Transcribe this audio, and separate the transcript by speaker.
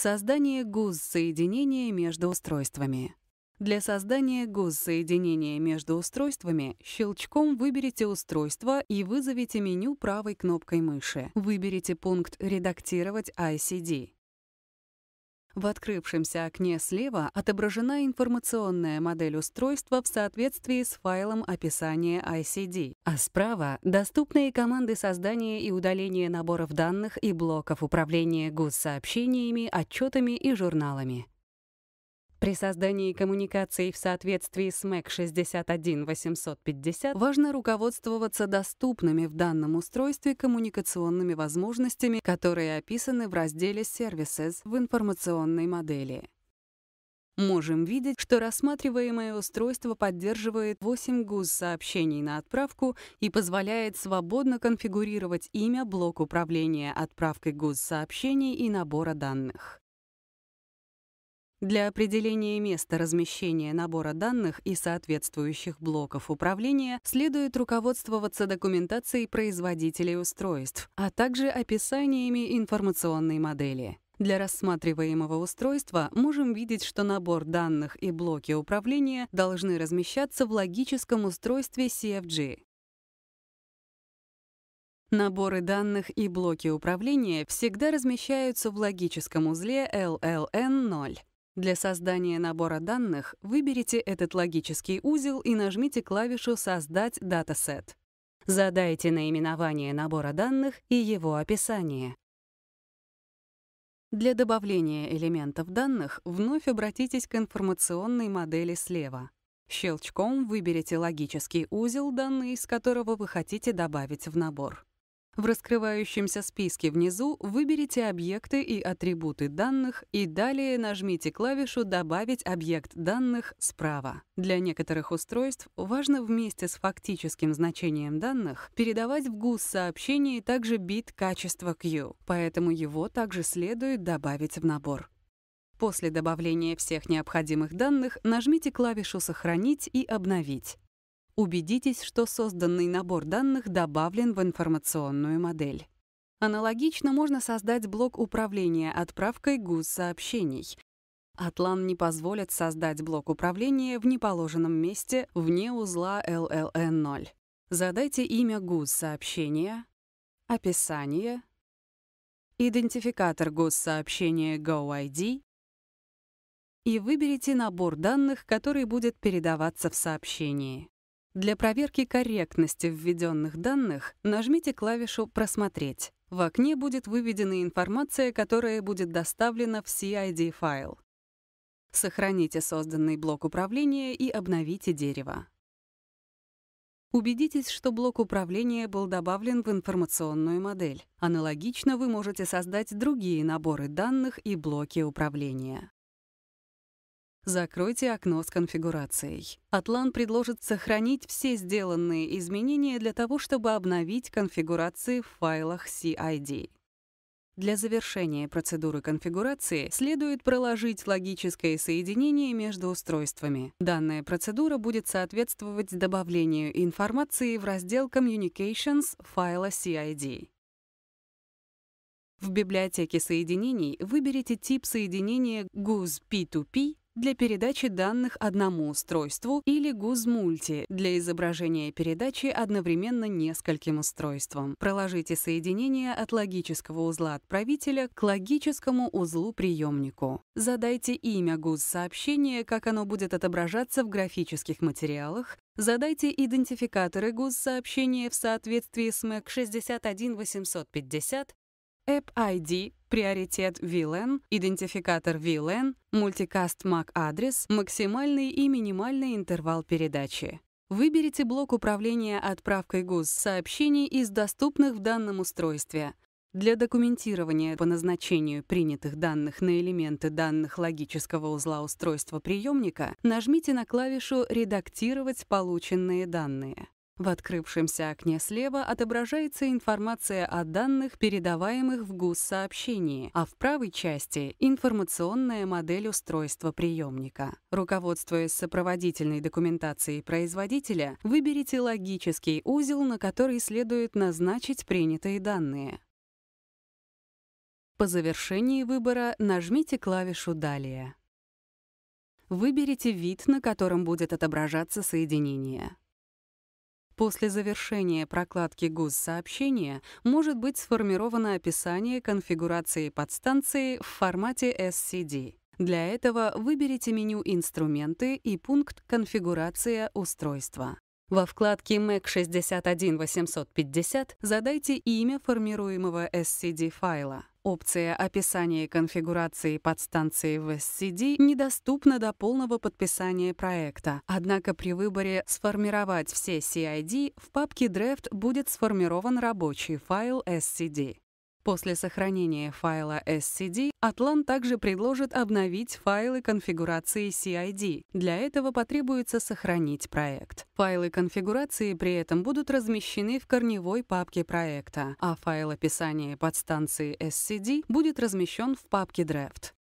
Speaker 1: Создание ГУЗ-соединения между устройствами. Для создания ГУЗ-соединения между устройствами щелчком выберите устройство и вызовите меню правой кнопкой мыши. Выберите пункт «Редактировать ICD». В открывшемся окне слева отображена информационная модель устройства в соответствии с файлом описания ICD, а справа — доступные команды создания и удаления наборов данных и блоков управления ГУС-сообщениями, отчетами и журналами. При создании коммуникаций в соответствии с МЭК 61850 важно руководствоваться доступными в данном устройстве коммуникационными возможностями, которые описаны в разделе «Services» в информационной модели. Можем видеть, что рассматриваемое устройство поддерживает 8 ГУЗ сообщений на отправку и позволяет свободно конфигурировать имя, блок управления отправкой ГУЗ сообщений и набора данных. Для определения места размещения набора данных и соответствующих блоков управления следует руководствоваться документацией производителей устройств, а также описаниями информационной модели. Для рассматриваемого устройства можем видеть, что набор данных и блоки управления должны размещаться в логическом устройстве CFG. Наборы данных и блоки управления всегда размещаются в логическом узле LLN0. Для создания набора данных выберите этот логический узел и нажмите клавишу «Создать датасет». Задайте наименование набора данных и его описание. Для добавления элементов данных вновь обратитесь к информационной модели слева. Щелчком выберите логический узел, данные из которого вы хотите добавить в набор. В раскрывающемся списке внизу выберите объекты и атрибуты данных и далее нажмите клавишу «Добавить объект данных» справа. Для некоторых устройств важно вместе с фактическим значением данных передавать в gus сообщение также бит качества Q, поэтому его также следует добавить в набор. После добавления всех необходимых данных нажмите клавишу «Сохранить» и «Обновить» убедитесь, что созданный набор данных добавлен в информационную модель. Аналогично можно создать блок управления отправкой ГУС-сообщений. Атлан не позволит создать блок управления в неположенном месте вне узла LLN0. Задайте имя ГУС-сообщения, описание, идентификатор ГУС-сообщения GoID и выберите набор данных, который будет передаваться в сообщении. Для проверки корректности введенных данных нажмите клавишу «Просмотреть». В окне будет выведена информация, которая будет доставлена в CID-файл. Сохраните созданный блок управления и обновите дерево. Убедитесь, что блок управления был добавлен в информационную модель. Аналогично вы можете создать другие наборы данных и блоки управления. Закройте окно с конфигурацией. Атлан предложит сохранить все сделанные изменения для того, чтобы обновить конфигурации в файлах CID. Для завершения процедуры конфигурации следует проложить логическое соединение между устройствами. Данная процедура будет соответствовать добавлению информации в раздел Communications файла CID. В библиотеке соединений выберите тип соединения GUS P2P для передачи данных одному устройству или GUS-мульти для изображения передачи одновременно нескольким устройствам. Проложите соединение от логического узла отправителя к логическому узлу-приемнику. Задайте имя гуз сообщения как оно будет отображаться в графических материалах, Задайте идентификаторы ГУС-сообщения в соответствии с МЭК 61850 App ID, приоритет VLAN, идентификатор VLAN, мультикаст MAC-адрес, максимальный и минимальный интервал передачи. Выберите блок управления отправкой ГУС сообщений из доступных в данном устройстве. Для документирования по назначению принятых данных на элементы данных логического узла устройства приемника нажмите на клавишу «Редактировать полученные данные». В открывшемся окне слева отображается информация о данных, передаваемых в ГУС-сообщении, а в правой части — информационная модель устройства приемника. Руководствуясь сопроводительной документацией производителя, выберите логический узел, на который следует назначить принятые данные. По завершении выбора нажмите клавишу «Далее». Выберите вид, на котором будет отображаться соединение. После завершения прокладки ГУС-сообщения может быть сформировано описание конфигурации подстанции в формате SCD. Для этого выберите меню «Инструменты» и пункт «Конфигурация устройства». Во вкладке Mac 61850 задайте имя формируемого SCD файла. Опция описания конфигурации подстанции в SCD недоступна до полного подписания проекта, однако при выборе «Сформировать все CID» в папке Draft будет сформирован рабочий файл SCD. После сохранения файла SCD Atlan также предложит обновить файлы конфигурации CID. Для этого потребуется сохранить проект. Файлы конфигурации при этом будут размещены в корневой папке проекта, а файл описания подстанции SCD будет размещен в папке Draft.